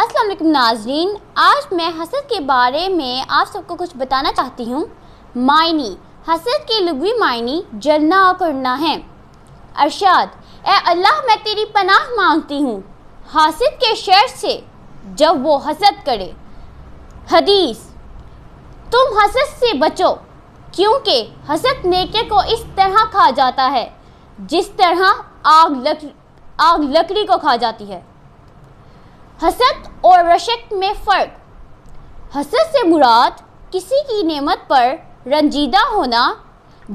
अस्सलाम वालेकुम नाजरीन आज मैं हसद के बारे में आप सबको कुछ बताना चाहती हूँ मायनी हसद के लुगवी मायनी जलना और करना है अरशाद ए अल्लाह मैं तेरी पनाह मांगती हूँ हासिद के शर से जब वो हसद करे हदीस तुम हसद से बचो क्योंकि हसद नेके को इस तरह खा जाता है जिस तरह आग लक आग लकड़ी को खा जाती है हसद और रशक में फ़र्क हसद से मुराद किसी की नेमत पर रंजीदा होना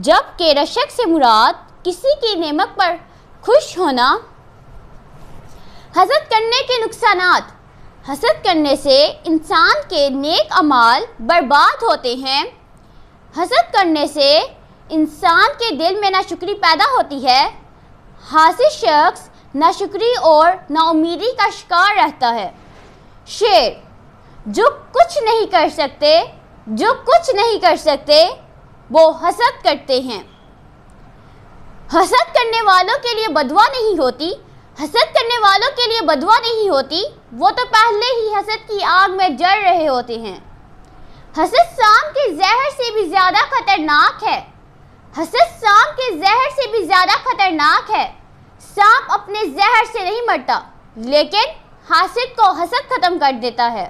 जबकि रशक से मुराद किसी की नेमत पर खुश होना हसद करने के नुकसान हसद करने से इंसान के नेक अमाल बर्बाद होते हैं हसद करने से इंसान के दिल में ना शुक्री पैदा होती है हासिल शख्स नाशुक्री और नाउमीदी का शिकार रहता है शेर जो कुछ नहीं कर सकते जो कुछ नहीं कर सकते वो हसद करते हैं हसद करने वालों के लिए बदवा नहीं होती हसद करने वालों के लिए बदवा नहीं होती वो तो पहले ही हसद की आग में जल रहे होते हैं हसद शाम के जहर से भी ज़्यादा खतरनाक है हसद शाम के जहर से भी ज़्यादा खतरनाक है सांप अपने जहर से नहीं मरता लेकिन हासिद को हसद खत्म कर देता है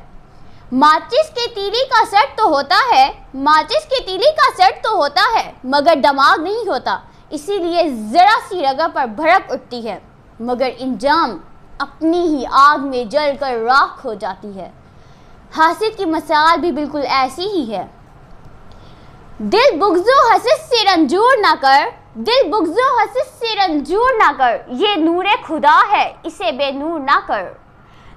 माचिस की तीली का सेट तो होता है माचिस की तीली का सेट तो होता है मगर दिमाग नहीं होता इसीलिए ज़रा सी रगह पर भड़क उठती है मगर इंजाम अपनी ही आग में जल कर राख हो जाती है हासिद की मसाल भी बिल्कुल ऐसी ही है दिल बुगजो हसद से रंजूर ना कर दिल बुगजो हसिस से रंजूर ना कर ये नूर खुदा है इसे बेनूर ना कर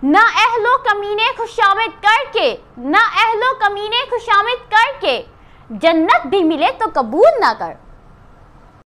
ना अहलो कमीने खुशामद करके ना अहलो कमीने खुशामद करके जन्नत भी मिले तो कबूल ना कर